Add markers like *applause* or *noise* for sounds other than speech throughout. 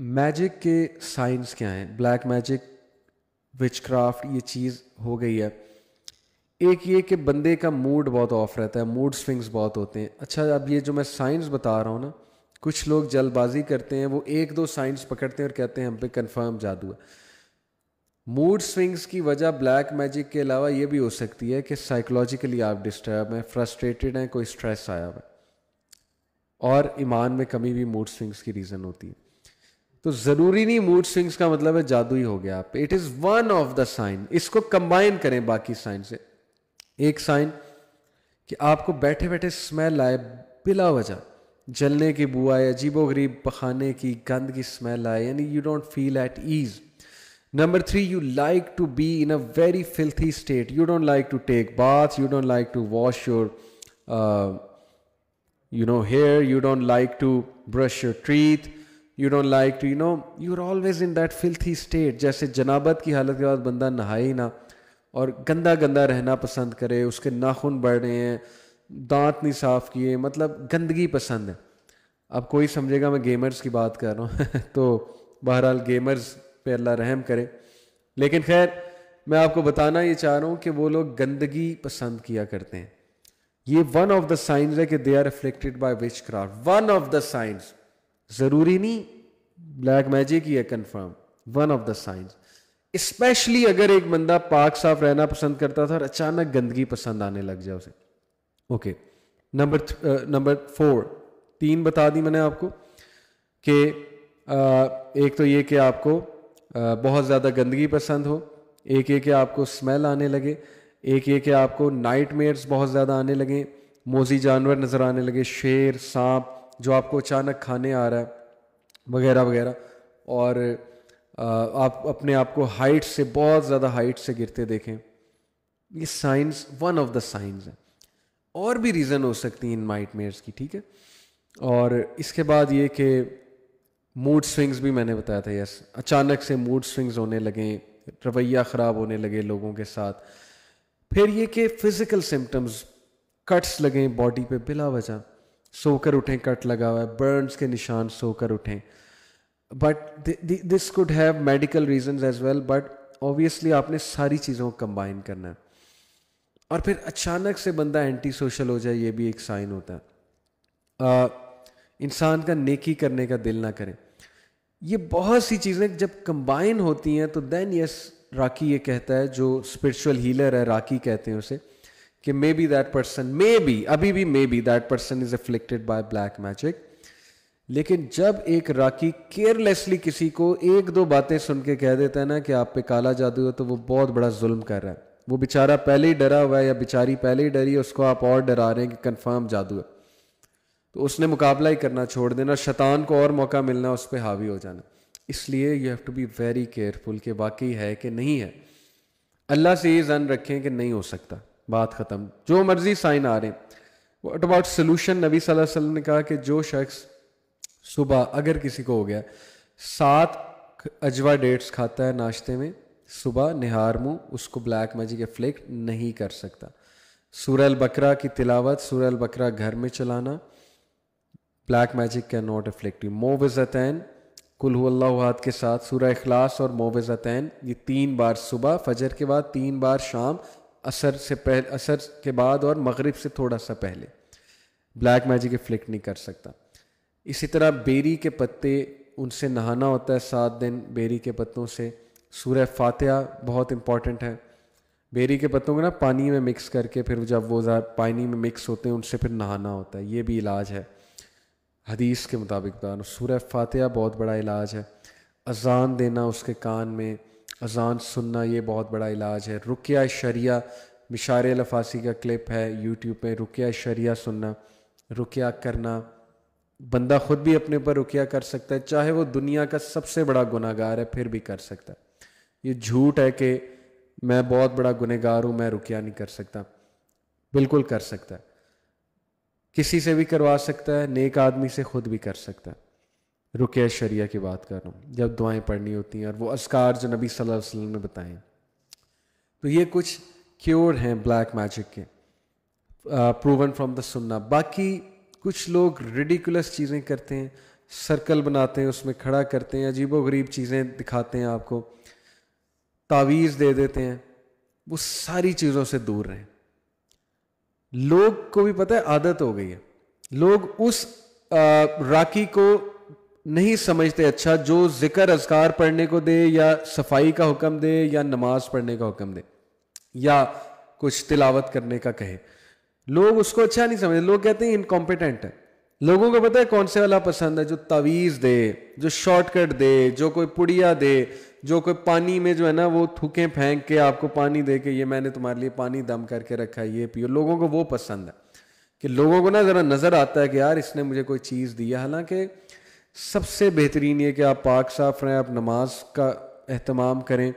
magic के science क्या हैं ब्लैक मैजिक विच क्राफ्ट ये चीज़ हो गई है एक ये कि बंदे का मूड बहुत ऑफ रहता है मूड स्विंग्स बहुत होते हैं अच्छा अब ये जो मैं साइंस बता रहा हूँ ना कुछ लोग जल्दबाजी करते हैं वो एक दो साइंस पकड़ते हैं और कहते हैं हम पे कंफर्म जादू है मूड स्विंग्स की वजह ब्लैक मैजिक के अलावा ये भी हो सकती है कि साइकोलॉजिकली आप डिस्टर्ब हैं फ्रस्ट्रेटेड हैं कोई स्ट्रेस आया हुआ और ईमान में कमी भी मूड स्विंग्स की रीज़न होती है तो जरूरी नहीं मूड स्विंग्स का मतलब है जादू ही हो गया आप it is one of the sign इसको कंबाइन करें बाकी साइन से एक साइन कि आपको बैठे बैठे स्मेल आए बिला वजह जलने की बुआ या अजीबो गरीब पखाने की गंद की स्मेल आए यानी you don't feel at ease number three you like to be in a very filthy state you don't like to take bath you don't like to wash your you know hair you don't like to brush your ट्रीथ you don't like to you know you are always in that filthy state जैसे जनाबत की हालत के बाद बंदा नहाए ही ना और गंदा गंदा रहना पसंद करे उसके नाखून बढ़ रहे हैं दांत नहीं साफ़ किए मतलब गंदगी पसंद है अब कोई समझेगा मैं गेमर्स की बात कर रहा हूँ *laughs* तो बहरहाल गेमर्स पे अल्लाह रहम करे लेकिन खैर मैं आपको बताना ये चाह रहा हूँ कि वो लोग गंदगी पसंद किया करते हैं ये वन ऑफ द साइंस है कि they are reflected by witchcraft one of the signs जरूरी नहीं ब्लैक मैजिक ही है confirm one of the signs specially अगर एक बंदा पाक साफ रहना पसंद करता था और अचानक गंदगी पसंद आने लग जाए उसे ओके नंबर नंबर फोर तीन बता दी मैंने आपको कि uh, एक तो ये कि आपको आ, uh, बहुत ज़्यादा गंदगी पसंद हो एक ये कि आपको स्मेल आने लगे एक ये कि आपको नाइट बहुत ज़्यादा आने लगे मोजी जानवर नज़र आने लगे शेर सांप जो आपको अचानक खाने आ रहा है वगैरह वगैरह और आप अपने आप को हाइट से बहुत ज़्यादा हाइट से गिरते देखें ये signs one of the signs है और भी रीज़न हो सकती हैं इन माइट मेयर्स की ठीक है और इसके बाद ये कि मूड स्विंग्स भी मैंने बताया था यस अचानक से मूड स्विंग्स होने लगे रवैया ख़राब होने लगे लोगों के साथ फिर ये कि फ़िज़िकल सिम्टम्स कट्स लगें बॉडी पे बिला वजह सोकर उठें कट लगा हुआ है बर्न्स के निशान सोकर उठें but this could have medical reason as well but obviously आपने सारी चीज़ों को कंबाइन करना है और फिर अचानक से बंदा एंटी सोशल हो जाए ये भी एक साइन होता है इंसान का नेकी करने का दिल ना करें ये बहुत सी चीज़ें जब कंबाइन होती हैं तो देन यस राखी ये कहता है जो स्पिरिचुअल हीलर है राखी कहते हैं उसे कि maybe that person maybe अभी भी maybe that person is afflicted by black magic लेकिन जब एक राकी केयरलेसली किसी को एक दो बातें सुन के कह देता है ना कि आप पे काला जादू है तो वो बहुत बड़ा जुल्म कर रहा है वो बेचारा पहले ही डरा हुआ है या बेचारी पहले ही डरी है उसको आप और डरा रहे हैं कि कन्फर्म जादू है तो उसने मुकाबला ही करना छोड़ देना शैतान को और मौका मिलना उस पर हावी हो जाना इसलिए you have to be very careful कि वाकई है कि नहीं है अल्लाह से ये जन रखें कि नहीं हो सकता बात ख़त्म जो मर्जी साइन आ रहे वट अबाउट सोल्यूशन नबी सल्लल्लाहु वसल्लम ने कहा कि जो शख्स सुबह अगर किसी को हो गया सात अजवा डेट्स खाता है नाश्ते में सुबह निहार मुँह उसको ब्लैक मैजिक फ्लेक नहीं कर सकता सूरल बकरा की तिलावत सूरल बकरा घर में चलाना black magic can not effective मोवज़तैन कुल्हल्लाहत के साथ सूर्य अखलास और मोवज़तैन ये तीन बार सुबह फजर के बाद तीन बार शाम असर से पहले असर के बाद और मगरिब से थोड़ा सा पहले ब्लैक मैजिक इफ्लिक नहीं कर सकता इसी तरह बेरी के पत्ते उनसे नहाना होता है सात दिन बेरी के पत्तों से सूर्य फातह बहुत इंपॉर्टेंट है बेरी के पत्तों को ना पानी में मिक्स करके फिर जब वो पानी में मिक्स होते हैं उनसे फिर नहाना होता है ये भी इलाज है हदीस के मुताबिक बता रहा सूर्य फातहा बहुत बड़ा इलाज है अजान देना उसके कान में अजान सुनना ये बहुत बड़ा इलाज है रुकिया शरिया मिशार लफासी का क्लिप है यूट्यूब पे रुकिया शरिया सुनना रुकिया करना बंदा खुद भी अपने ऊपर रुकिया कर सकता है चाहे वो दुनिया का सबसे बड़ा गुनागार है फिर भी कर सकता है ये झूठ है कि मैं बहुत बड़ा गुनहगार हूँ मैं रुकिया नहीं कर सकता बिल्कुल कर सकता है किसी से भी करवा सकता है नेक आदमी से खुद भी कर सकता है रुके शरिया की बात कर रहा हूँ जब दुआएं पढ़नी होती हैं और वो असकार जो नबी वसल्लम ने बताए तो ये कुछ क्योर हैं ब्लैक मैजिक के प्रूवन फ्रॉम द सुन्ना बाकी कुछ लोग रेडिकुलस चीज़ें करते हैं सर्कल बनाते हैं उसमें खड़ा करते हैं अजीबो गरीब चीज़ें दिखाते हैं आपको तावीज़ दे देते हैं वो सारी चीज़ों से दूर रहें लोग को भी पता है आदत हो गई है लोग उस आ, राकी को नहीं समझते अच्छा जो जिक्र अजकार पढ़ने को दे या सफाई का हुक्म दे या नमाज पढ़ने का हुक्म दे या कुछ तिलावत करने का कहे लोग उसको अच्छा नहीं समझते लोग कहते हैं इनकॉम्पिटेंट है लोगों को पता है कौन से वाला पसंद है जो तवीज़ दे जो शॉर्टकट दे जो कोई पुड़िया दे जो कोई पानी में जो है ना वो थूके फेंक के आपको पानी दे के ये मैंने तुम्हारे लिए पानी दम करके रखा है ये पियो लोगों को वो पसंद है कि लोगों को ना ज़रा नज़र आता है कि यार इसने मुझे कोई चीज़ दी है हालांकि सबसे बेहतरीन ये कि आप पाक साफ रहें आप नमाज का अहतमाम करें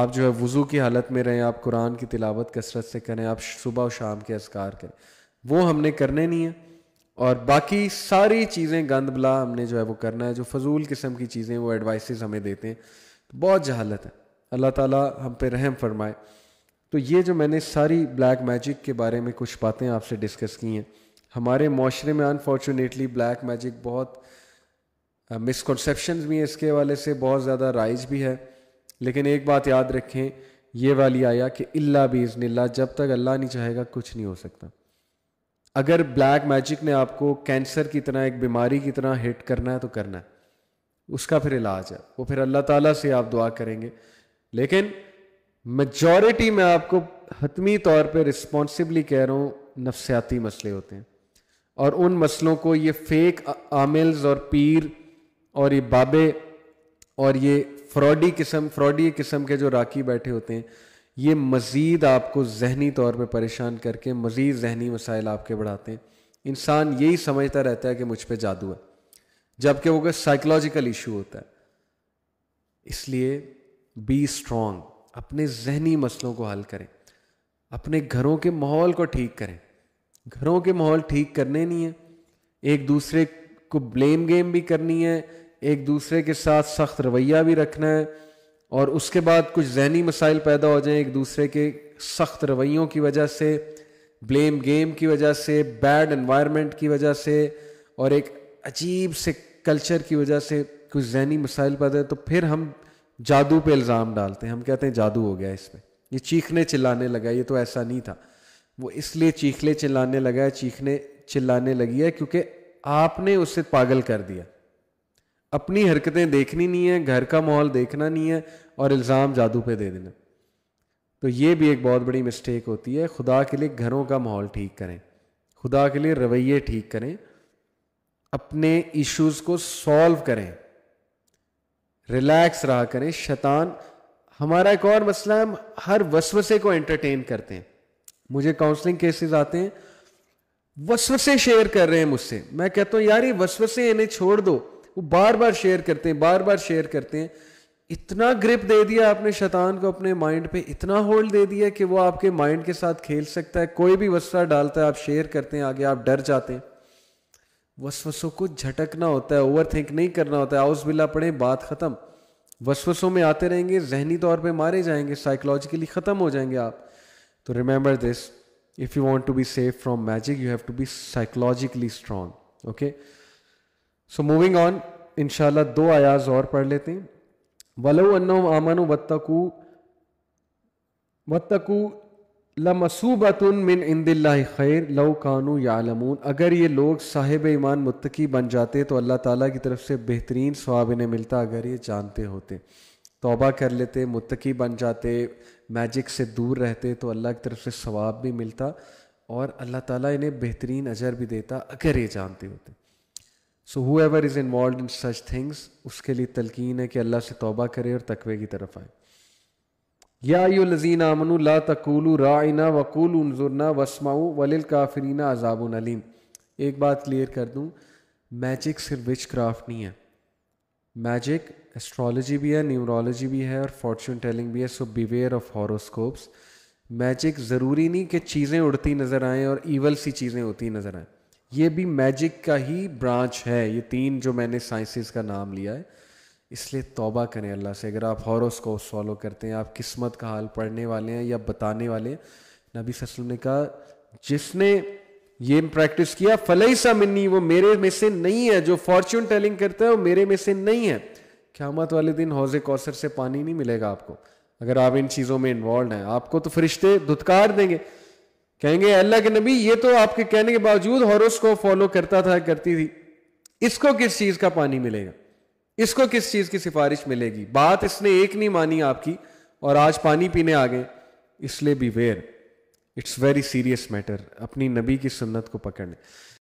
आप जो है वज़ू की हालत में रहें आप कुरान की तिलावत कसरत से करें आप सुबह और शाम के असकार करें वो हमने करने नहीं हैं और बाकी सारी चीज़ें गंद बला हमने जो है वो करना है जो फजूल किस्म की चीज़ें वो एडवाइस हमें देते हैं तो बहुत जहालत है अल्लाह ताला हम पे रहम फरमाए तो ये जो मैंने सारी ब्लैक मैजिक के बारे में कुछ बातें आपसे डिस्कस की हैं हमारे माशरे में अनफॉर्चुनेटली ब्लैक मैजिक बहुत मिसकनसेप्शन uh, भी हैं इसके हवाले से बहुत ज़्यादा राइज भी है लेकिन एक बात याद रखें ये वाली आया कि अल्ला भी इज़निल्ला जब तक अल्लाह नहीं चाहेगा कुछ नहीं हो सकता अगर ब्लैक मैजिक ने आपको कैंसर की तरह एक बीमारी की तरह हिट करना है तो करना है उसका फिर इलाज है वो फिर अल्लाह ताला से आप दुआ करेंगे लेकिन मेजॉरिटी में आपको हतमी तौर पे रिस्पॉन्सिबली कह रहा हूँ नफसियाती मसले होते हैं और उन मसलों को ये फेक आमिल्स और पीर और ये बाबे और ये फ्रॉडी किस्म फ्रॉडी किस्म के जो राखी बैठे होते हैं ये मज़ीद आपको जहनी तौर पे परेशान करके मज़ीद जहनी मसाइल आपके बढ़ाते हैं इंसान यही समझता रहता है कि मुझ पर जादू है जबकि वो कोई साइकोलॉजिकल इशू होता है इसलिए बी स्ट्रॉन्ग अपने जहनी मसलों को हल करें अपने घरों के माहौल को ठीक करें घरों के माहौल ठीक करने नहीं है एक दूसरे को ब्लेम गेम भी करनी है एक दूसरे के साथ सख्त रवैया भी रखना है और उसके बाद कुछ जहनी मसाइल पैदा हो जाएं एक दूसरे के सख्त रवैयों की वजह से ब्लेम गेम की वजह से बैड इन्वायरमेंट की वजह से और एक अजीब से कल्चर की वजह से कुछ जहनी मसाइल पैदा है तो फिर हम जादू पे इल्ज़ाम डालते हैं हम कहते हैं जादू हो गया इसमें ये चीखने चिल्लाने लगा ये तो ऐसा नहीं था वो इसलिए चीखले चिल्लाने लगा है चीखने चिल्लाने लगी है क्योंकि आपने उसे पागल कर दिया अपनी हरकतें देखनी नहीं है घर का माहौल देखना नहीं है और इल्ज़ाम जादू पे दे देना तो ये भी एक बहुत बड़ी मिस्टेक होती है खुदा के लिए घरों का माहौल ठीक करें खुदा के लिए रवैये ठीक करें अपने इश्यूज को सॉल्व करें रिलैक्स रहा करें शैतान हमारा एक और मसला हम हर वसवसे को एंटरटेन करते हैं मुझे काउंसलिंग केसेस आते हैं वसवसे शेयर कर रहे हैं मुझसे मैं कहता हूँ यार ये वसवसे इन्हें छोड़ दो वो बार बार शेयर करते हैं बार बार शेयर करते हैं इतना ग्रिप दे दिया आपने शैतान को अपने माइंड पे इतना होल्ड दे दिया कि वो आपके माइंड के साथ खेल सकता है कोई भी वस्ता डालता है आप शेयर करते हैं आगे आप डर जाते हैं वसवसों को झटकना होता है ओवर थिंक नहीं करना होता है आउस बिल्ला पड़े बात ख़त्म वसवसों में आते रहेंगे जहनी तौर पर मारे जाएंगे साइकोलॉजिकली ख़त्म हो जाएंगे आप तो remember this if you want to be safe from magic you have to be psychologically strong okay so moving on इनशाला दो आयाज और पढ़ लेते हैं वलो आमन आमनो वत्तकू वत्तकू लमसूबतुन मिन इंदिल्ला खैर लव कानू यालमून अगर ये लोग साहिब ईमान मुत्तकी बन जाते तो अल्लाह ताला की तरफ से बेहतरीन स्वाब इन्हें मिलता अगर ये जानते होते तोबा कर लेते मुत्तकी बन जाते मैजिक से दूर रहते तो अल्लाह की तरफ से स्वाब भी मिलता और अल्लाह ताला इन्हें बेहतरीन अजर भी देता अगर ये जानते होते so whoever is involve in such things उसके लिए तलकिन है कि अल्लाह से तोबा करे और तकवे की तरफ आए या यू लजीन आमनु ला तकुल राइना वकूल उनजुरना वसमाऊ वलिल काफरीना अजाबन अलीम एक बात क्लियर कर दूँ मैजिक सिर्फ विच क्राफ्ट नहीं है मैजिक एस्ट्रोलॉजी भी है न्यूमरोलॉजी भी है और फॉर्चून टेलिंग भी है so beware of horoscopes magic ज़रूरी नहीं कि चीज़ें उड़ती नज़र आएँ और ईवल सी चीज़ें होती नज़र आएँ ये भी मैजिक का ही ब्रांच है ये तीन जो मैंने साइंसेस का नाम लिया है इसलिए तौबा करें अल्लाह से अगर आप को फॉलो करते हैं आप किस्मत का हाल पढ़ने वाले हैं या बताने वाले हैं नबी वसल्लम ने कहा जिसने ये प्रैक्टिस किया फलई सा मिन्नी वो मेरे में से नहीं है जो फॉर्च्यून टेलिंग करता है वो मेरे में से नहीं है क्यामत वाले दिन हौजे कौसर से पानी नहीं मिलेगा आपको अगर आप इन चीज़ों में इन्वॉल्व हैं आपको तो फरिश्ते धुतकार देंगे कहेंगे अल्लाह के नबी ये तो आपके कहने के बावजूद हॉरस उसको फॉलो करता था करती थी इसको किस चीज का पानी मिलेगा इसको किस चीज की सिफारिश मिलेगी बात इसने एक नहीं मानी आपकी और आज पानी पीने आ गए इसलिए beware it's very serious matter अपनी नबी की सुन्नत को पकड़ने